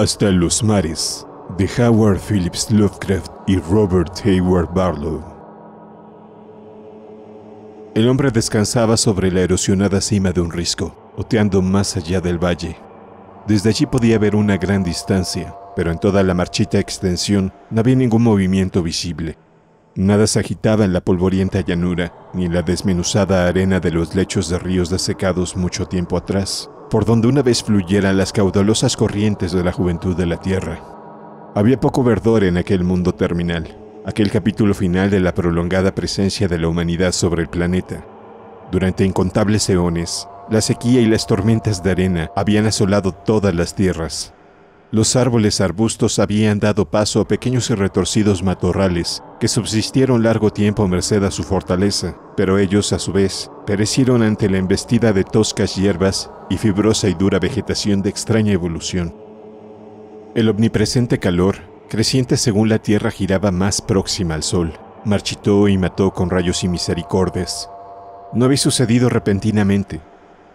hasta los mares de Howard Phillips Lovecraft y Robert Hayward Barlow. El hombre descansaba sobre la erosionada cima de un risco, oteando más allá del valle. Desde allí podía ver una gran distancia, pero en toda la marchita extensión no había ningún movimiento visible. Nada se agitaba en la polvorienta llanura, ni en la desmenuzada arena de los lechos de ríos desecados mucho tiempo atrás por donde una vez fluyeran las caudalosas corrientes de la juventud de la Tierra. Había poco verdor en aquel mundo terminal, aquel capítulo final de la prolongada presencia de la humanidad sobre el planeta. Durante incontables eones, la sequía y las tormentas de arena habían asolado todas las tierras, los árboles arbustos habían dado paso a pequeños y retorcidos matorrales, que subsistieron largo tiempo merced a su fortaleza, pero ellos a su vez perecieron ante la embestida de toscas hierbas y fibrosa y dura vegetación de extraña evolución. El omnipresente calor, creciente según la tierra giraba más próxima al sol, marchitó y mató con rayos y misericordias. No había sucedido repentinamente.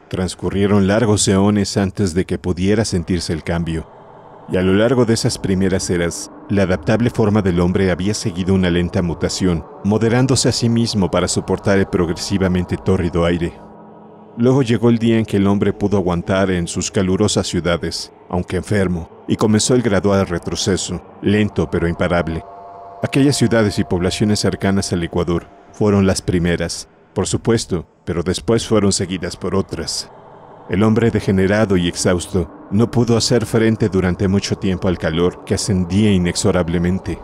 Transcurrieron largos eones antes de que pudiera sentirse el cambio y a lo largo de esas primeras eras, la adaptable forma del hombre había seguido una lenta mutación, moderándose a sí mismo para soportar el progresivamente tórrido aire. Luego llegó el día en que el hombre pudo aguantar en sus calurosas ciudades, aunque enfermo, y comenzó el gradual retroceso, lento pero imparable. Aquellas ciudades y poblaciones cercanas al Ecuador fueron las primeras, por supuesto, pero después fueron seguidas por otras. El hombre degenerado y exhausto no pudo hacer frente durante mucho tiempo al calor que ascendía inexorablemente.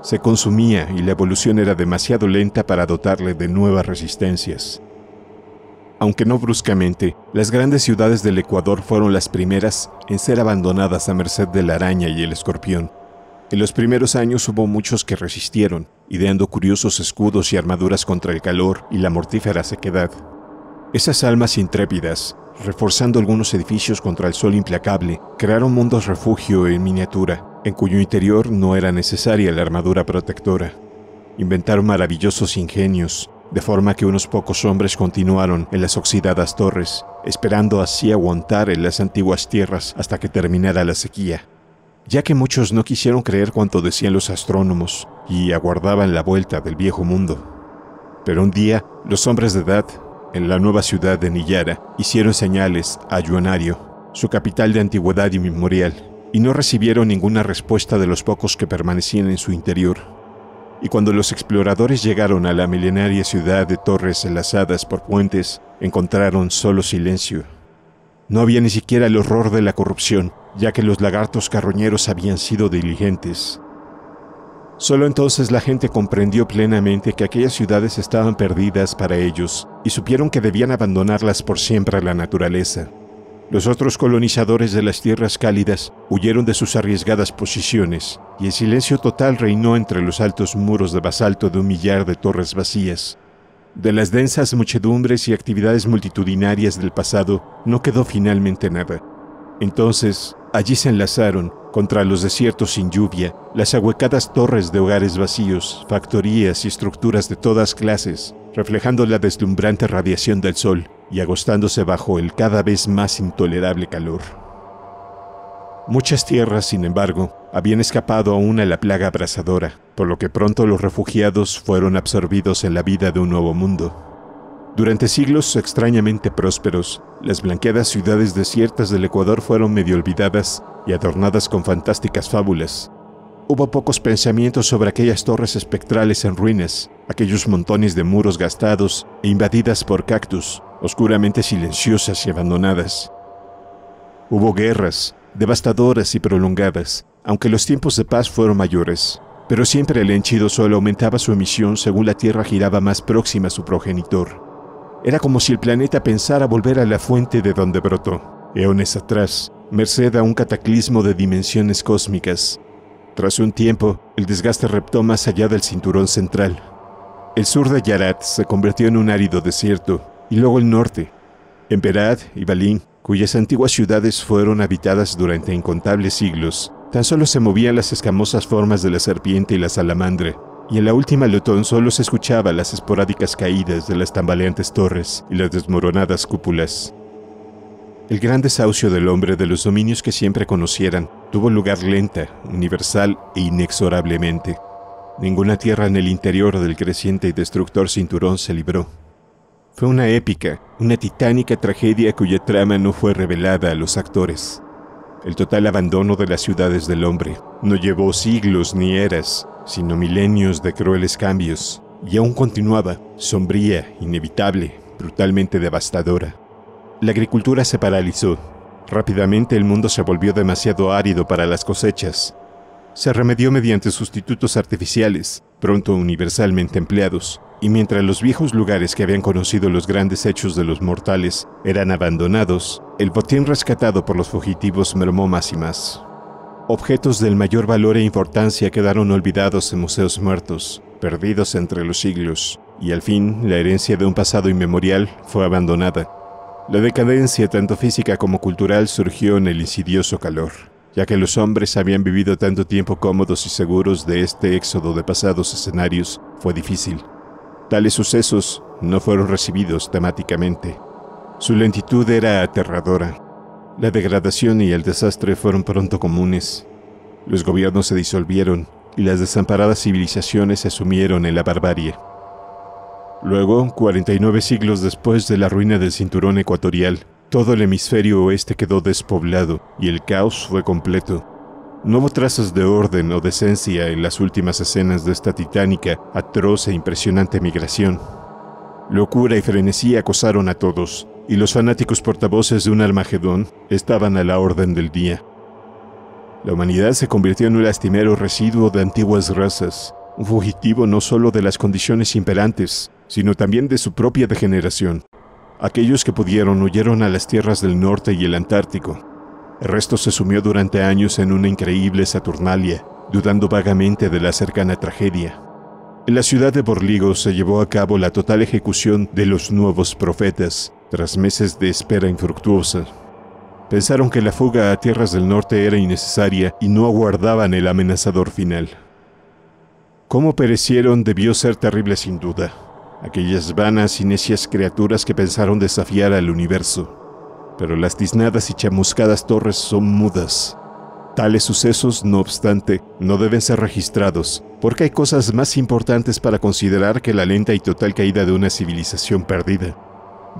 Se consumía y la evolución era demasiado lenta para dotarle de nuevas resistencias. Aunque no bruscamente, las grandes ciudades del Ecuador fueron las primeras en ser abandonadas a merced de la araña y el escorpión. En los primeros años hubo muchos que resistieron, ideando curiosos escudos y armaduras contra el calor y la mortífera sequedad. Esas almas intrépidas reforzando algunos edificios contra el sol implacable, crearon mundos refugio en miniatura, en cuyo interior no era necesaria la armadura protectora. Inventaron maravillosos ingenios, de forma que unos pocos hombres continuaron en las oxidadas torres, esperando así aguantar en las antiguas tierras hasta que terminara la sequía, ya que muchos no quisieron creer cuanto decían los astrónomos y aguardaban la vuelta del viejo mundo. Pero un día, los hombres de edad en la nueva ciudad de Niyara, hicieron señales a Yuanario, su capital de antigüedad y memorial, y no recibieron ninguna respuesta de los pocos que permanecían en su interior. Y cuando los exploradores llegaron a la milenaria ciudad de torres enlazadas por puentes, encontraron solo silencio. No había ni siquiera el horror de la corrupción, ya que los lagartos carroñeros habían sido diligentes Solo entonces la gente comprendió plenamente que aquellas ciudades estaban perdidas para ellos y supieron que debían abandonarlas por siempre a la naturaleza. Los otros colonizadores de las tierras cálidas huyeron de sus arriesgadas posiciones, y el silencio total reinó entre los altos muros de basalto de un millar de torres vacías. De las densas muchedumbres y actividades multitudinarias del pasado no quedó finalmente nada. Entonces, Allí se enlazaron, contra los desiertos sin lluvia, las ahuecadas torres de hogares vacíos, factorías y estructuras de todas clases, reflejando la deslumbrante radiación del sol y agostándose bajo el cada vez más intolerable calor. Muchas tierras, sin embargo, habían escapado aún a la plaga abrasadora, por lo que pronto los refugiados fueron absorbidos en la vida de un nuevo mundo. Durante siglos extrañamente prósperos, las blanqueadas ciudades desiertas del Ecuador fueron medio olvidadas y adornadas con fantásticas fábulas. Hubo pocos pensamientos sobre aquellas torres espectrales en ruinas, aquellos montones de muros gastados e invadidas por cactus, oscuramente silenciosas y abandonadas. Hubo guerras, devastadoras y prolongadas, aunque los tiempos de paz fueron mayores, pero siempre el henchido solo aumentaba su emisión según la Tierra giraba más próxima a su progenitor. Era como si el planeta pensara volver a la fuente de donde brotó, eones atrás, merced a un cataclismo de dimensiones cósmicas. Tras un tiempo, el desgaste reptó más allá del cinturón central. El sur de Yarat se convirtió en un árido desierto, y luego el norte. En Emperad y Balín, cuyas antiguas ciudades fueron habitadas durante incontables siglos, tan solo se movían las escamosas formas de la serpiente y la salamandra, y en la última lotón solo se escuchaba las esporádicas caídas de las tambaleantes torres y las desmoronadas cúpulas. El gran desahucio del hombre de los dominios que siempre conocieran tuvo lugar lenta, universal e inexorablemente. Ninguna tierra en el interior del creciente y destructor cinturón se libró. Fue una épica, una titánica tragedia cuya trama no fue revelada a los actores. El total abandono de las ciudades del hombre no llevó siglos ni eras, sino milenios de crueles cambios, y aún continuaba, sombría, inevitable, brutalmente devastadora. La agricultura se paralizó. Rápidamente el mundo se volvió demasiado árido para las cosechas. Se remedió mediante sustitutos artificiales, pronto universalmente empleados, y mientras los viejos lugares que habían conocido los grandes hechos de los mortales eran abandonados, el botín rescatado por los fugitivos mermó más y más. Objetos del mayor valor e importancia quedaron olvidados en museos muertos, perdidos entre los siglos, y al fin la herencia de un pasado inmemorial fue abandonada. La decadencia tanto física como cultural surgió en el insidioso calor, ya que los hombres habían vivido tanto tiempo cómodos y seguros de este éxodo de pasados escenarios, fue difícil. Tales sucesos no fueron recibidos temáticamente. Su lentitud era aterradora, la degradación y el desastre fueron pronto comunes. Los gobiernos se disolvieron y las desamparadas civilizaciones se asumieron en la barbarie. Luego, 49 siglos después de la ruina del cinturón ecuatorial, todo el hemisferio oeste quedó despoblado y el caos fue completo. No hubo trazas de orden o decencia en las últimas escenas de esta titánica, atroz e impresionante migración. Locura y frenesía acosaron a todos, y los fanáticos portavoces de un Almagedón estaban a la orden del día. La humanidad se convirtió en un lastimero residuo de antiguas razas, un fugitivo no solo de las condiciones imperantes, sino también de su propia degeneración. Aquellos que pudieron huyeron a las tierras del norte y el Antártico. El resto se sumió durante años en una increíble Saturnalia, dudando vagamente de la cercana tragedia. En la ciudad de Borligo se llevó a cabo la total ejecución de los nuevos profetas, tras meses de espera infructuosa. Pensaron que la fuga a tierras del norte era innecesaria y no aguardaban el amenazador final. Cómo perecieron debió ser terrible sin duda, aquellas vanas y necias criaturas que pensaron desafiar al universo. Pero las tiznadas y chamuscadas torres son mudas, Tales sucesos, no obstante, no deben ser registrados, porque hay cosas más importantes para considerar que la lenta y total caída de una civilización perdida.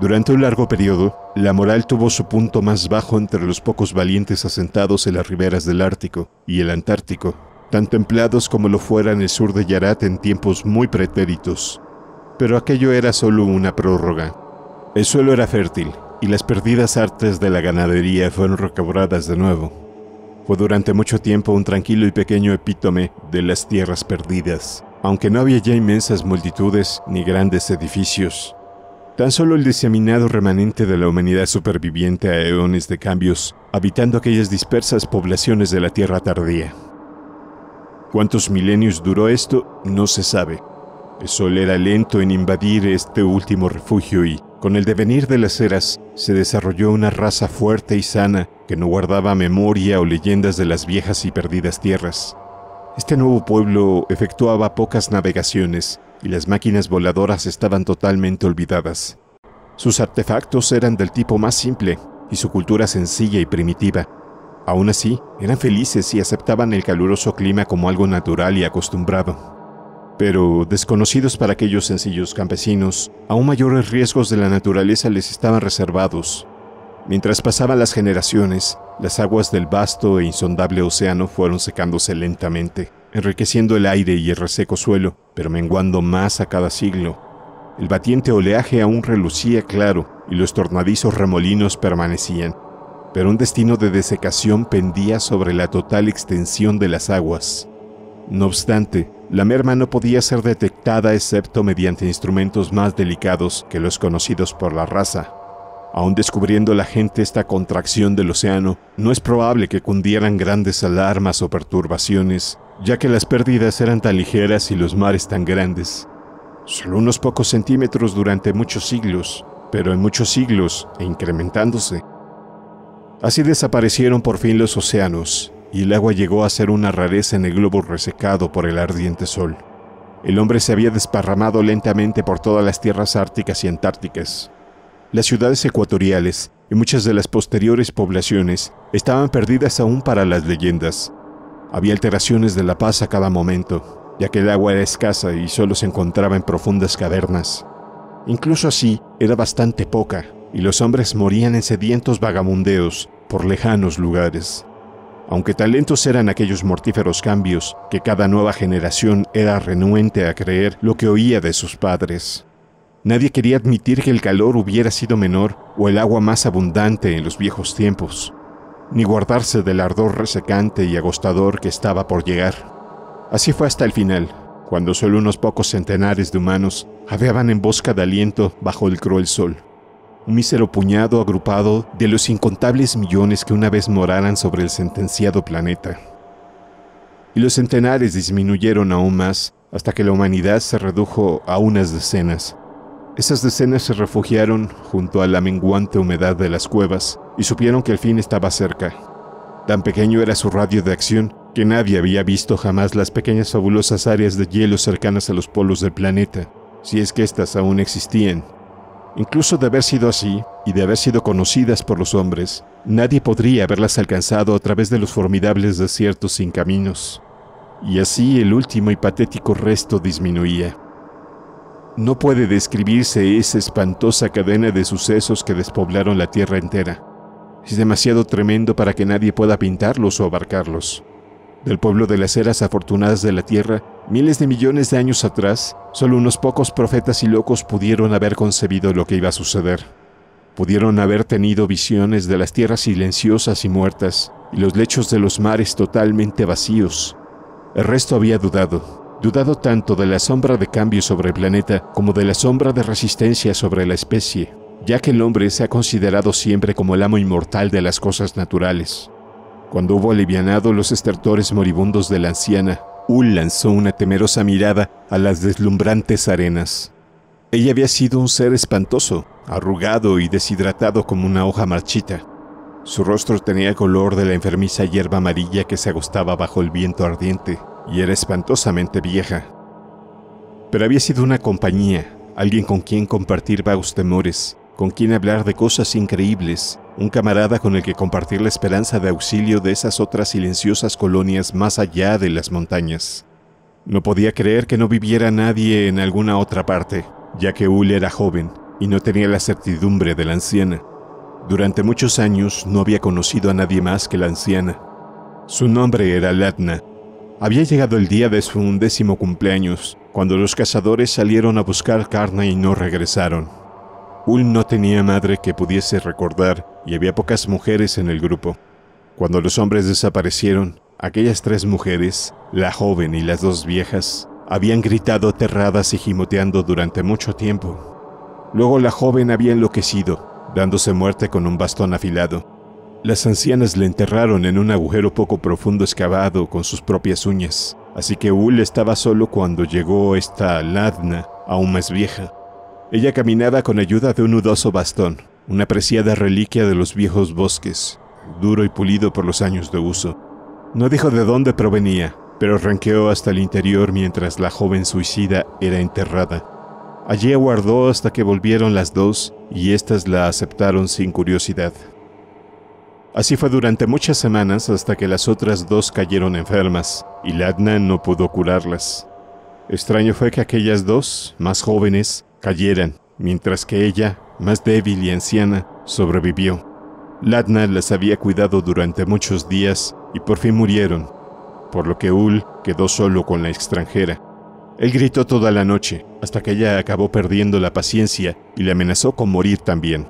Durante un largo periodo, la moral tuvo su punto más bajo entre los pocos valientes asentados en las riberas del Ártico y el Antártico, tan templados como lo fuera en el sur de Yarat en tiempos muy pretéritos. Pero aquello era solo una prórroga. El suelo era fértil, y las perdidas artes de la ganadería fueron recobradas de nuevo. Fue durante mucho tiempo un tranquilo y pequeño epítome de las tierras perdidas, aunque no había ya inmensas multitudes ni grandes edificios. Tan solo el diseminado remanente de la humanidad superviviente a eones de cambios, habitando aquellas dispersas poblaciones de la Tierra tardía. ¿Cuántos milenios duró esto? No se sabe. El sol era lento en invadir este último refugio y, con el devenir de las eras, se desarrolló una raza fuerte y sana que no guardaba memoria o leyendas de las viejas y perdidas tierras. Este nuevo pueblo efectuaba pocas navegaciones y las máquinas voladoras estaban totalmente olvidadas. Sus artefactos eran del tipo más simple y su cultura sencilla y primitiva. Aún así, eran felices y aceptaban el caluroso clima como algo natural y acostumbrado pero desconocidos para aquellos sencillos campesinos, aún mayores riesgos de la naturaleza les estaban reservados. Mientras pasaban las generaciones, las aguas del vasto e insondable océano fueron secándose lentamente, enriqueciendo el aire y el reseco suelo, pero menguando más a cada siglo. El batiente oleaje aún relucía claro y los tornadizos remolinos permanecían, pero un destino de desecación pendía sobre la total extensión de las aguas. No obstante, la merma no podía ser detectada excepto mediante instrumentos más delicados que los conocidos por la raza. Aún descubriendo la gente esta contracción del océano, no es probable que cundieran grandes alarmas o perturbaciones, ya que las pérdidas eran tan ligeras y los mares tan grandes. Solo unos pocos centímetros durante muchos siglos, pero en muchos siglos e incrementándose. Así desaparecieron por fin los océanos, y el agua llegó a ser una rareza en el globo resecado por el ardiente sol. El hombre se había desparramado lentamente por todas las tierras árticas y antárticas. Las ciudades ecuatoriales y muchas de las posteriores poblaciones estaban perdidas aún para las leyendas. Había alteraciones de la paz a cada momento, ya que el agua era escasa y solo se encontraba en profundas cavernas. Incluso así, era bastante poca, y los hombres morían en sedientos vagamundeos por lejanos lugares. Aunque talentos eran aquellos mortíferos cambios que cada nueva generación era renuente a creer lo que oía de sus padres. Nadie quería admitir que el calor hubiera sido menor o el agua más abundante en los viejos tiempos, ni guardarse del ardor resecante y agostador que estaba por llegar. Así fue hasta el final, cuando solo unos pocos centenares de humanos jadeaban en busca de aliento bajo el cruel sol un mísero puñado agrupado de los incontables millones que una vez moraran sobre el sentenciado planeta. Y los centenares disminuyeron aún más hasta que la humanidad se redujo a unas decenas. Esas decenas se refugiaron junto a la menguante humedad de las cuevas y supieron que el fin estaba cerca. Tan pequeño era su radio de acción que nadie había visto jamás las pequeñas fabulosas áreas de hielo cercanas a los polos del planeta, si es que éstas aún existían, Incluso de haber sido así, y de haber sido conocidas por los hombres, nadie podría haberlas alcanzado a través de los formidables desiertos sin caminos. Y así el último y patético resto disminuía. No puede describirse esa espantosa cadena de sucesos que despoblaron la tierra entera. Es demasiado tremendo para que nadie pueda pintarlos o abarcarlos. Del pueblo de las eras afortunadas de la tierra Miles de millones de años atrás, solo unos pocos profetas y locos pudieron haber concebido lo que iba a suceder. Pudieron haber tenido visiones de las tierras silenciosas y muertas, y los lechos de los mares totalmente vacíos. El resto había dudado, dudado tanto de la sombra de cambio sobre el planeta como de la sombra de resistencia sobre la especie, ya que el hombre se ha considerado siempre como el amo inmortal de las cosas naturales. Cuando hubo alivianado los estertores moribundos de la anciana, Ul lanzó una temerosa mirada a las deslumbrantes arenas. Ella había sido un ser espantoso, arrugado y deshidratado como una hoja marchita. Su rostro tenía color de la enfermiza hierba amarilla que se agostaba bajo el viento ardiente y era espantosamente vieja. Pero había sido una compañía, alguien con quien compartir vagos temores, con quien hablar de cosas increíbles, un camarada con el que compartir la esperanza de auxilio de esas otras silenciosas colonias más allá de las montañas. No podía creer que no viviera nadie en alguna otra parte, ya que Ul era joven y no tenía la certidumbre de la anciana. Durante muchos años no había conocido a nadie más que la anciana. Su nombre era Latna. Había llegado el día de su undécimo cumpleaños, cuando los cazadores salieron a buscar carne y no regresaron. Ul no tenía madre que pudiese recordar y había pocas mujeres en el grupo. Cuando los hombres desaparecieron, aquellas tres mujeres, la joven y las dos viejas, habían gritado aterradas y gimoteando durante mucho tiempo. Luego la joven había enloquecido, dándose muerte con un bastón afilado. Las ancianas le enterraron en un agujero poco profundo excavado con sus propias uñas, así que Ul estaba solo cuando llegó esta Ladna, aún más vieja, ella caminaba con ayuda de un nudoso bastón, una preciada reliquia de los viejos bosques, duro y pulido por los años de uso. No dijo de dónde provenía, pero ranqueó hasta el interior mientras la joven suicida era enterrada. Allí aguardó hasta que volvieron las dos y éstas la aceptaron sin curiosidad. Así fue durante muchas semanas hasta que las otras dos cayeron enfermas y Ladna no pudo curarlas. Extraño fue que aquellas dos, más jóvenes, cayeran, mientras que ella, más débil y anciana, sobrevivió. Ladna las había cuidado durante muchos días y por fin murieron, por lo que Ul quedó solo con la extranjera. Él gritó toda la noche, hasta que ella acabó perdiendo la paciencia y le amenazó con morir también.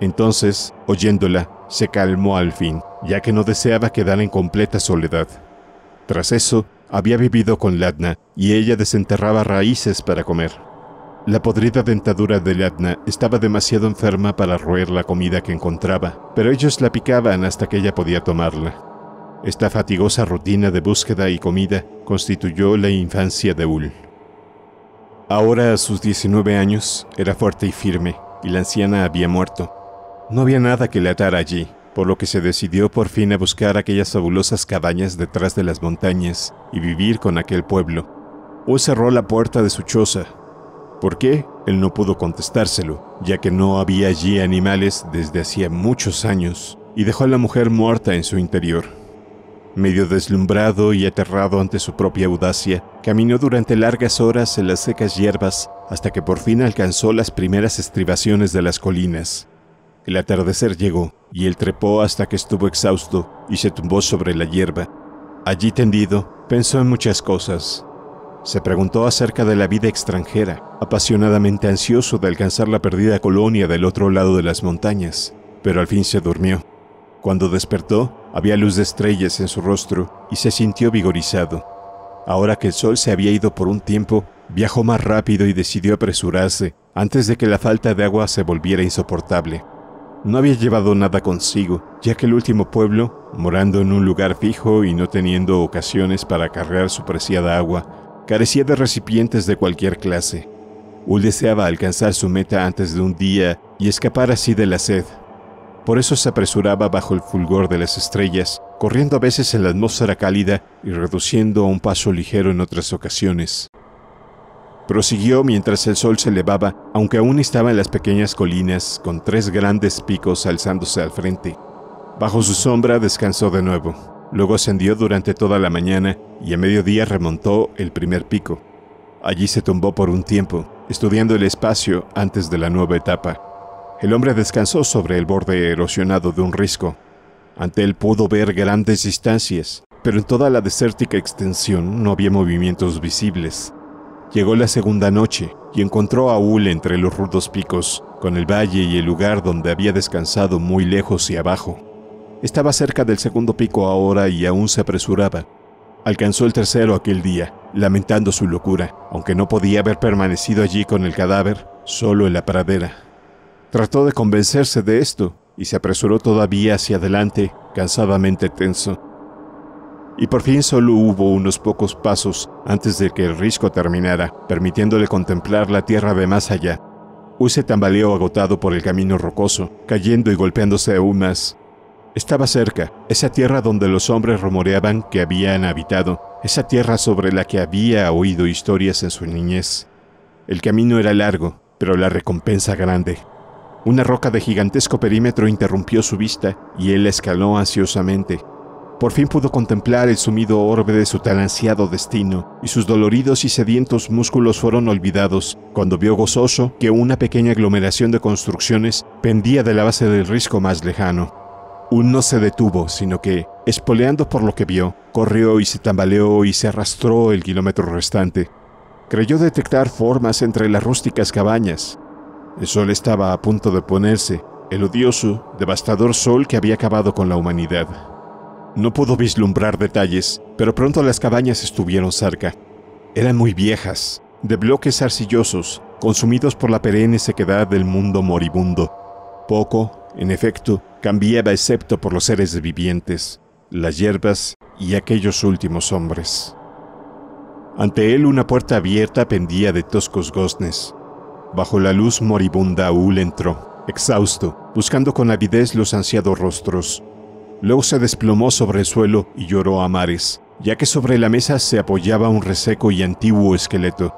Entonces, oyéndola, se calmó al fin, ya que no deseaba quedar en completa soledad. Tras eso, había vivido con Ladna y ella desenterraba raíces para comer. La podrida dentadura de Adna estaba demasiado enferma para roer la comida que encontraba, pero ellos la picaban hasta que ella podía tomarla. Esta fatigosa rutina de búsqueda y comida constituyó la infancia de Ul. Ahora, a sus 19 años, era fuerte y firme, y la anciana había muerto. No había nada que le atara allí, por lo que se decidió por fin a buscar aquellas fabulosas cabañas detrás de las montañas y vivir con aquel pueblo. Ul cerró la puerta de su choza, ¿Por qué? Él no pudo contestárselo, ya que no había allí animales desde hacía muchos años, y dejó a la mujer muerta en su interior. Medio deslumbrado y aterrado ante su propia audacia, caminó durante largas horas en las secas hierbas hasta que por fin alcanzó las primeras estribaciones de las colinas. El atardecer llegó, y él trepó hasta que estuvo exhausto y se tumbó sobre la hierba. Allí tendido, pensó en muchas cosas, se preguntó acerca de la vida extranjera, apasionadamente ansioso de alcanzar la perdida colonia del otro lado de las montañas, pero al fin se durmió. Cuando despertó, había luz de estrellas en su rostro y se sintió vigorizado. Ahora que el sol se había ido por un tiempo, viajó más rápido y decidió apresurarse antes de que la falta de agua se volviera insoportable. No había llevado nada consigo, ya que el último pueblo, morando en un lugar fijo y no teniendo ocasiones para cargar su preciada agua, carecía de recipientes de cualquier clase. Ul deseaba alcanzar su meta antes de un día y escapar así de la sed. Por eso se apresuraba bajo el fulgor de las estrellas, corriendo a veces en la atmósfera cálida y reduciendo a un paso ligero en otras ocasiones. Prosiguió mientras el sol se elevaba, aunque aún estaba en las pequeñas colinas, con tres grandes picos alzándose al frente. Bajo su sombra descansó de nuevo. Luego ascendió durante toda la mañana y a mediodía remontó el primer pico. Allí se tumbó por un tiempo, estudiando el espacio antes de la nueva etapa. El hombre descansó sobre el borde erosionado de un risco. Ante él pudo ver grandes distancias, pero en toda la desértica extensión no había movimientos visibles. Llegó la segunda noche y encontró a Ul entre los rudos picos, con el valle y el lugar donde había descansado muy lejos y abajo. Estaba cerca del segundo pico ahora y aún se apresuraba. Alcanzó el tercero aquel día, lamentando su locura, aunque no podía haber permanecido allí con el cadáver, solo en la pradera. Trató de convencerse de esto y se apresuró todavía hacia adelante, cansadamente tenso. Y por fin solo hubo unos pocos pasos antes de que el risco terminara, permitiéndole contemplar la tierra de más allá. Use tambaleó agotado por el camino rocoso, cayendo y golpeándose aún más, estaba cerca, esa tierra donde los hombres rumoreaban que habían habitado, esa tierra sobre la que había oído historias en su niñez. El camino era largo, pero la recompensa grande. Una roca de gigantesco perímetro interrumpió su vista y él escaló ansiosamente. Por fin pudo contemplar el sumido orbe de su tan ansiado destino, y sus doloridos y sedientos músculos fueron olvidados cuando vio gozoso que una pequeña aglomeración de construcciones pendía de la base del risco más lejano. Un no se detuvo, sino que, espoleando por lo que vio, corrió y se tambaleó y se arrastró el kilómetro restante. Creyó detectar formas entre las rústicas cabañas. El sol estaba a punto de ponerse, el odioso, devastador sol que había acabado con la humanidad. No pudo vislumbrar detalles, pero pronto las cabañas estuvieron cerca. Eran muy viejas, de bloques arcillosos, consumidos por la perenne sequedad del mundo moribundo. Poco en efecto, cambiaba excepto por los seres vivientes, las hierbas y aquellos últimos hombres. Ante él una puerta abierta pendía de toscos goznes. Bajo la luz moribunda Ul entró, exhausto, buscando con avidez los ansiados rostros. Luego se desplomó sobre el suelo y lloró a mares, ya que sobre la mesa se apoyaba un reseco y antiguo esqueleto.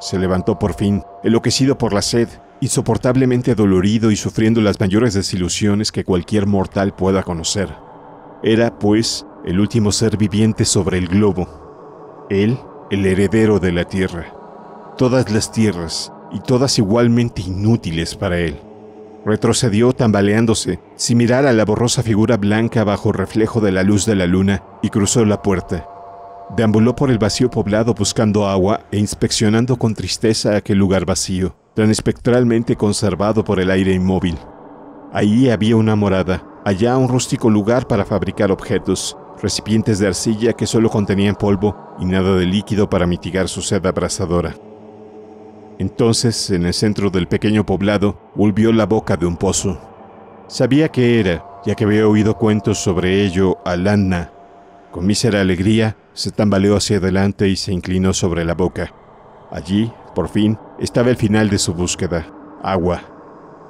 Se levantó por fin, enloquecido por la sed, insoportablemente dolorido y sufriendo las mayores desilusiones que cualquier mortal pueda conocer. Era, pues, el último ser viviente sobre el globo. Él, el heredero de la Tierra. Todas las tierras, y todas igualmente inútiles para él. Retrocedió tambaleándose, sin mirar a la borrosa figura blanca bajo reflejo de la luz de la luna, y cruzó la puerta. Deambuló por el vacío poblado buscando agua e inspeccionando con tristeza aquel lugar vacío, tan espectralmente conservado por el aire inmóvil. Allí había una morada, allá un rústico lugar para fabricar objetos, recipientes de arcilla que solo contenían polvo y nada de líquido para mitigar su sed abrasadora. Entonces, en el centro del pequeño poblado, volvió la boca de un pozo. Sabía qué era, ya que había oído cuentos sobre ello a Lana, con mísera alegría, se tambaleó hacia adelante y se inclinó sobre la boca. Allí, por fin, estaba el final de su búsqueda. Agua.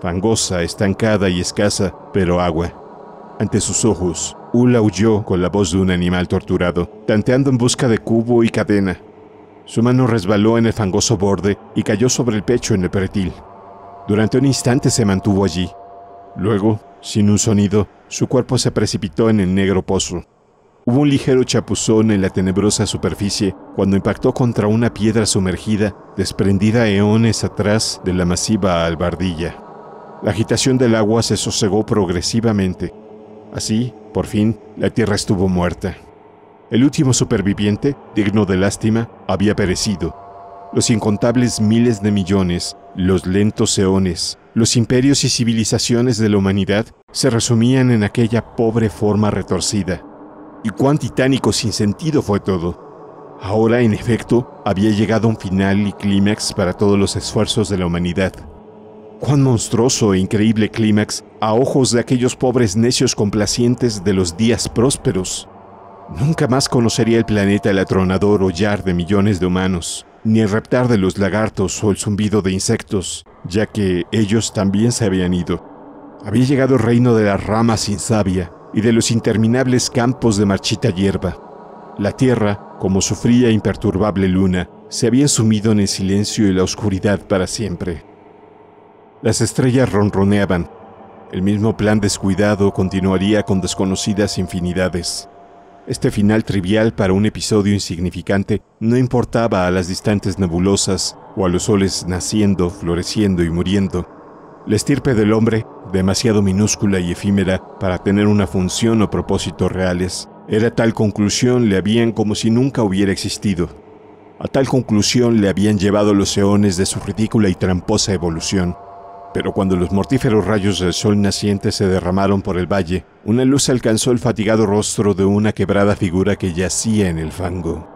Fangosa, estancada y escasa, pero agua. Ante sus ojos, Ula huyó con la voz de un animal torturado, tanteando en busca de cubo y cadena. Su mano resbaló en el fangoso borde y cayó sobre el pecho en el pretil. Durante un instante se mantuvo allí. Luego, sin un sonido, su cuerpo se precipitó en el negro pozo. Hubo un ligero chapuzón en la tenebrosa superficie cuando impactó contra una piedra sumergida, desprendida eones atrás de la masiva albardilla. La agitación del agua se sosegó progresivamente. Así, por fin, la tierra estuvo muerta. El último superviviente, digno de lástima, había perecido. Los incontables miles de millones, los lentos eones, los imperios y civilizaciones de la humanidad se resumían en aquella pobre forma retorcida y cuán titánico sin sentido fue todo. Ahora, en efecto, había llegado un final y clímax para todos los esfuerzos de la humanidad. Cuán monstruoso e increíble clímax a ojos de aquellos pobres necios complacientes de los días prósperos. Nunca más conocería el planeta el atronador hollar de millones de humanos, ni el reptar de los lagartos o el zumbido de insectos, ya que ellos también se habían ido. Había llegado el reino de las rama sin sabia y de los interminables campos de marchita hierba. La tierra, como su fría e imperturbable luna, se había sumido en el silencio y la oscuridad para siempre. Las estrellas ronroneaban. El mismo plan descuidado continuaría con desconocidas infinidades. Este final trivial para un episodio insignificante no importaba a las distantes nebulosas o a los soles naciendo, floreciendo y muriendo. La estirpe del hombre demasiado minúscula y efímera para tener una función o propósitos reales. Era tal conclusión le habían como si nunca hubiera existido. A tal conclusión le habían llevado los eones de su ridícula y tramposa evolución. Pero cuando los mortíferos rayos del sol naciente se derramaron por el valle, una luz alcanzó el fatigado rostro de una quebrada figura que yacía en el fango.